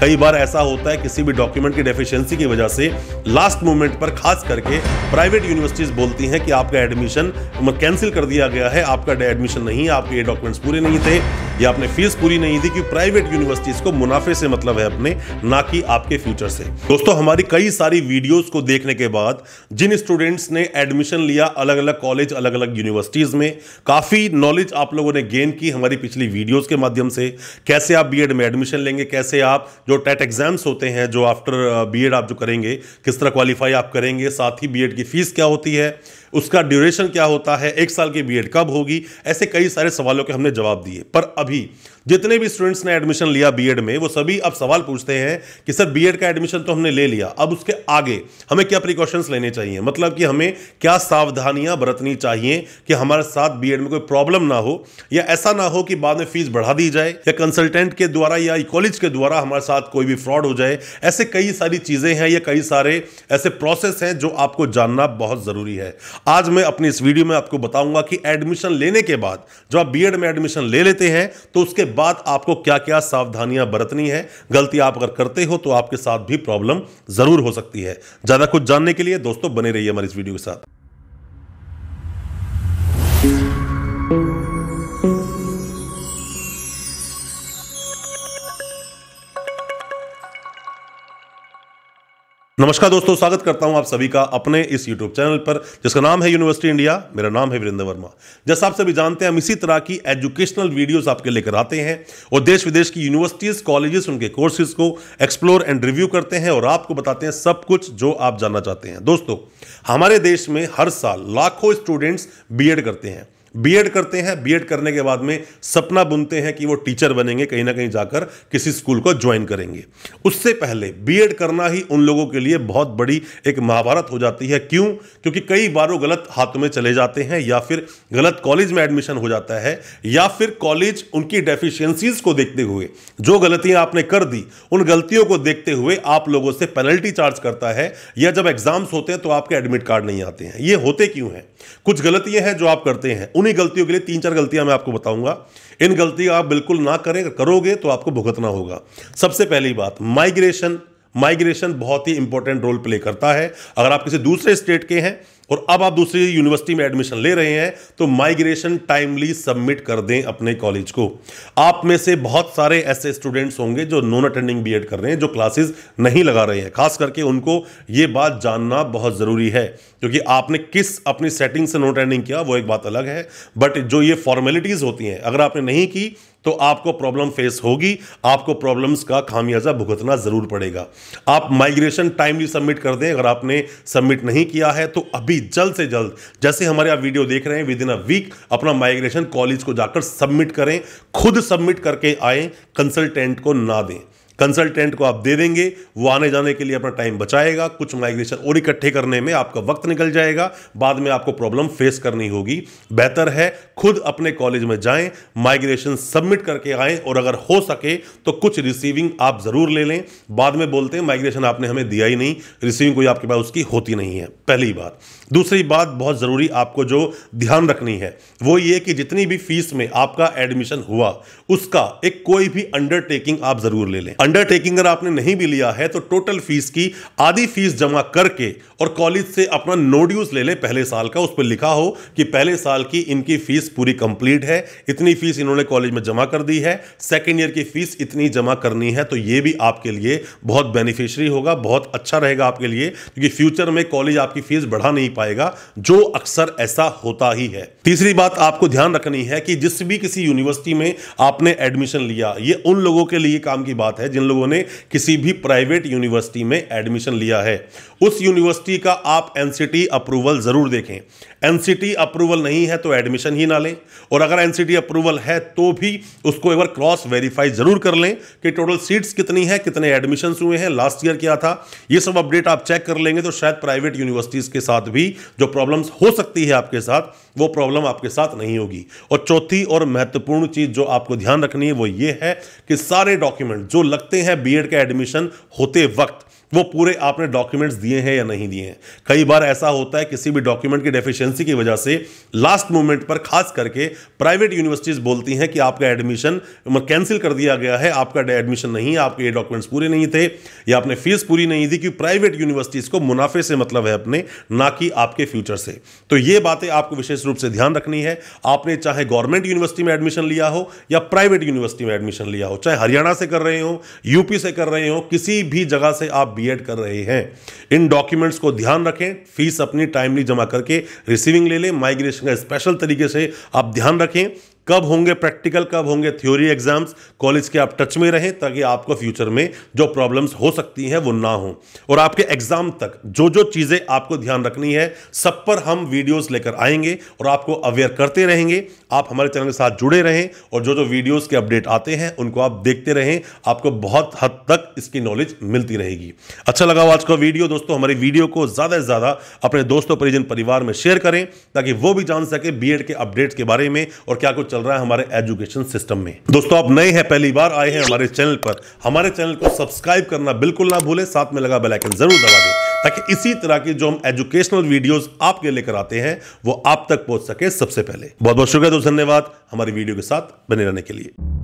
कई बार ऐसा होता है किसी भी डॉक्यूमेंट की डेफिशिएंसी की वजह से लास्ट मोमेंट पर खास करके प्राइवेट यूनिवर्सिटीज़ बोलती हैं कि आपका एडमिशन कैंसिल कर दिया गया है आपका एडमिशन नहीं है आपके ये डॉक्यूमेंट्स पूरे नहीं थे या आपने फीस पूरी नहीं थी कि प्राइवेट यूनिवर्सिटीज़ को मुनाफे से मतलब है अपने ना कि आपके फ्यूचर से दोस्तों हमारी कई सारी वीडियोज को देखने के बाद जिन स्टूडेंट्स ने एडमिशन लिया अलग अलग कॉलेज अलग अलग यूनिवर्सिटीज़ में काफ़ी नॉलेज आप लोगों ने गेन की हमारी पिछली वीडियोज़ के माध्यम से कैसे आप बी में एडमिशन लेंगे कैसे आप जो टेट एग्जाम्स होते हैं जो आफ्टर बीएड uh, आप जो करेंगे किस तरह क्वालिफाई आप करेंगे साथ ही बीएड की फीस क्या होती है उसका ड्यूरेशन क्या होता है एक साल की बीएड कब होगी ऐसे कई सारे सवालों के हमने जवाब दिए पर अभी जितने भी स्टूडेंट्स ने एडमिशन लिया बीएड में वो सभी अब सवाल पूछते हैं कि सर बीएड का एडमिशन तो हमने ले लिया अब उसके आगे हमें क्या प्रिकॉशंस लेने चाहिए मतलब कि हमें क्या सावधानियां बरतनी चाहिए कि हमारे साथ बीएड में कोई प्रॉब्लम ना हो या ऐसा ना हो कि बाद में फीस बढ़ा दी जाए या कंसल्टेंट के द्वारा या कॉलेज के द्वारा हमारे साथ कोई भी फ्रॉड हो जाए ऐसे कई सारी चीज़ें हैं या कई सारे ऐसे प्रोसेस हैं जो आपको जानना बहुत ज़रूरी है आज मैं अपनी इस वीडियो में आपको बताऊंगा कि एडमिशन लेने के बाद जब आप बी में एडमिशन ले लेते हैं तो उसके बाद आपको क्या क्या सावधानियां बरतनी है गलती आप अगर करते हो तो आपके साथ भी प्रॉब्लम जरूर हो सकती है ज़्यादा कुछ जानने के लिए दोस्तों बने रहिए हमारी इस वीडियो के साथ नमस्कार दोस्तों स्वागत करता हूं आप सभी का अपने इस यूट्यूब चैनल पर जिसका नाम है यूनिवर्सिटी इंडिया मेरा नाम है वीरेंद्र वर्मा जैसा आप सभी जानते हैं हम इसी तरह की एजुकेशनल वीडियोस आपके लेकर आते हैं और देश विदेश की यूनिवर्सिटीज़ कॉलेजेस उनके कोर्सेज को एक्सप्लोर एंड रिव्यू करते हैं और आपको बताते हैं सब कुछ जो आप जानना चाहते हैं दोस्तों हमारे देश में हर साल लाखों स्टूडेंट्स बी करते हैं बीएड करते हैं बीएड करने के बाद में सपना बुनते हैं कि वो टीचर बनेंगे कहीं ना कहीं जाकर किसी स्कूल को ज्वाइन करेंगे उससे पहले बीएड करना ही उन लोगों के लिए बहुत बड़ी एक महाभारत हो जाती है क्यों क्योंकि कई बार वो गलत हाथों में चले जाते हैं या फिर गलत कॉलेज में एडमिशन हो जाता है या फिर कॉलेज उनकी डेफिशियंसीज को देखते हुए जो गलतियां आपने कर दी उन गलतियों को देखते हुए आप लोगों से पेनल्टी चार्ज करता है या जब एग्जाम्स होते हैं तो आपके एडमिट कार्ड नहीं आते हैं ये होते क्यों हैं कुछ गलतियां हैं जो आप करते हैं उन्हीं गलतियों के लिए तीन चार गलतियां मैं आपको बताऊंगा इन गलती आप बिल्कुल ना करें करोगे तो आपको भुगतना होगा सबसे पहली बात माइग्रेशन माइग्रेशन बहुत ही इंपॉर्टेंट रोल प्ले करता है अगर आप किसी दूसरे स्टेट के हैं और अब आप दूसरी यूनिवर्सिटी में एडमिशन ले रहे हैं तो माइग्रेशन टाइमली सबमिट कर दें अपने कॉलेज को आप में से बहुत सारे ऐसे स्टूडेंट्स होंगे जो नॉन अटेंडिंग बी कर रहे हैं जो क्लासेज नहीं लगा रहे हैं खास करके उनको ये बात जानना बहुत ज़रूरी है क्योंकि आपने किस अपनी सेटिंग से नॉन अटेंडिंग किया वो एक बात अलग है बट जो ये फॉर्मेलिटीज़ होती हैं अगर आपने नहीं की तो आपको प्रॉब्लम फेस होगी आपको प्रॉब्लम्स का खामियाजा भुगतना ज़रूर पड़ेगा आप माइग्रेशन टाइमली सबमिट कर दें अगर आपने सबमिट नहीं किया है तो अभी प्लीज जल्द से जल्द जैसे हमारे आप वीडियो देख रहे हैं विद इन अ वीक अपना माइग्रेशन कॉलेज को जाकर सबमिट करें खुद सबमिट करके आए कंसल्टेंट को ना दें कंसल्टेंट को आप दे देंगे वो आने जाने के लिए अपना टाइम बचाएगा कुछ माइग्रेशन और इकट्ठे करने में आपका वक्त निकल जाएगा बाद में आपको प्रॉब्लम फेस करनी होगी बेहतर है खुद अपने कॉलेज में जाएं माइग्रेशन सबमिट करके आएं और अगर हो सके तो कुछ रिसीविंग आप ज़रूर ले लें बाद में बोलते हैं माइग्रेशन आपने हमें दिया ही नहीं रिसीविंग कोई आपके पास उसकी होती नहीं है पहली बात दूसरी बात बहुत ज़रूरी आपको जो ध्यान रखनी है वो ये कि जितनी भी फीस में आपका एडमिशन हुआ उसका एक कोई भी अंडरटेकिंग आप ज़रूर ले लें अंडरटेकिंग अगर आपने नहीं भी लिया है तो टोटल फीस की आधी फीस जमा करके और कॉलेज से अपना नो ड्यूज ले ले पहले साल का उस पर लिखा हो कि पहले साल की इनकी फीस पूरी कंप्लीट है इतनी फीस इन्होंने कॉलेज में जमा कर दी है सेकेंड ईयर की फीस इतनी जमा करनी है तो ये भी आपके लिए बहुत बेनिफिशरी होगा बहुत अच्छा रहेगा आपके लिए क्योंकि फ्यूचर में कॉलेज आपकी फीस बढ़ा नहीं पाएगा जो अक्सर ऐसा होता ही है तीसरी बात आपको ध्यान रखनी है कि जिस भी किसी यूनिवर्सिटी में आपने एडमिशन लिया ये उन लोगों के लिए काम की बात है जिन लोगों ने किसी भी प्राइवेट यूनिवर्सिटी में एडमिशन लिया है उस यूनिवर्सिटी का आप एनसीटी अप्रूवल ज़रूर देखें एनसीटी अप्रूवल नहीं है तो एडमिशन ही ना लें और अगर एनसीटी अप्रूवल है तो भी उसको एक बार क्रॉस वेरीफाई जरूर कर लें कि टोटल सीट्स कितनी है कितने एडमिशन हुए हैं लास्ट ईयर क्या था ये सब अपडेट आप चेक कर लेंगे तो शायद प्राइवेट यूनिवर्सिटीज के साथ भी जो प्रॉब्लम्स हो सकती है आपके साथ वो प्रॉब्लम आपके साथ नहीं होगी और चौथी और महत्वपूर्ण चीज जो आपको ध्यान रखनी है वो ये है कि सारे डॉक्यूमेंट जो लगते हैं बीएड के एडमिशन होते वक्त वो पूरे आपने डॉक्यूमेंट्स दिए हैं या नहीं दिए हैं कई बार ऐसा होता है किसी भी डॉक्यूमेंट की डेफिशिएंसी की वजह से लास्ट मोमेंट पर खास करके प्राइवेट यूनिवर्सिटीज़ बोलती हैं कि आपका एडमिशन कैंसिल कर दिया गया है आपका एडमिशन नहीं है आपके ये डॉक्यूमेंट्स पूरे नहीं थे या आपने फीस पूरी नहीं दी क्योंकि प्राइवेट यूनिवर्सिटीज़ को मुनाफे से मतलब है अपने ना कि आपके फ्यूचर से तो ये बातें आपको विशेष रूप से ध्यान रखनी है आपने चाहे गवर्नमेंट यूनिवर्सिटी में एडमिशन लिया हो या प्राइवेट यूनिवर्सिटी में एडमिशन लिया हो चाहे हरियाणा से कर रहे हो यूपी से कर रहे हो किसी भी जगह से आप बीएड कर रहे हैं इन डॉक्यूमेंट्स को ध्यान रखें फीस अपनी टाइमली जमा करके रिसीविंग ले लें माइग्रेशन का स्पेशल तरीके से आप ध्यान रखें कब होंगे प्रैक्टिकल कब होंगे थ्योरी एग्जाम्स कॉलेज के आप टच में रहें ताकि आपको फ्यूचर में जो प्रॉब्लम्स हो सकती हैं वो ना हो और आपके एग्जाम तक जो जो चीज़ें आपको ध्यान रखनी है सब पर हम वीडियोस लेकर आएंगे और आपको अवेयर करते रहेंगे आप हमारे चैनल के साथ जुड़े रहें और जो जो वीडियोज़ के अपडेट आते हैं उनको आप देखते रहें आपको बहुत हद तक इसकी नॉलेज मिलती रहेगी अच्छा लगा आज का वीडियो दोस्तों हमारी वीडियो को ज़्यादा से ज़्यादा अपने दोस्तों परिजन परिवार में शेयर करें ताकि वो भी जान सके बी के अपडेट्स के बारे में और क्या कुछ चल रहा है हमारे एजुकेशन सिस्टम में दोस्तों आप नए हैं पहली बार आए हैं हमारे चैनल पर हमारे चैनल को सब्सक्राइब करना बिल्कुल ना भूले साथ में लगा बेलाइकन जरूर दबा दें ताकि इसी तरह की जो हम एजुकेशनल वीडियोस आपके लेकर आते हैं वो आप तक पहुंच सके सबसे पहले बहुत बहुत शुक्रिया दोस्तों धन्यवाद हमारी वीडियो के साथ बने रहने के लिए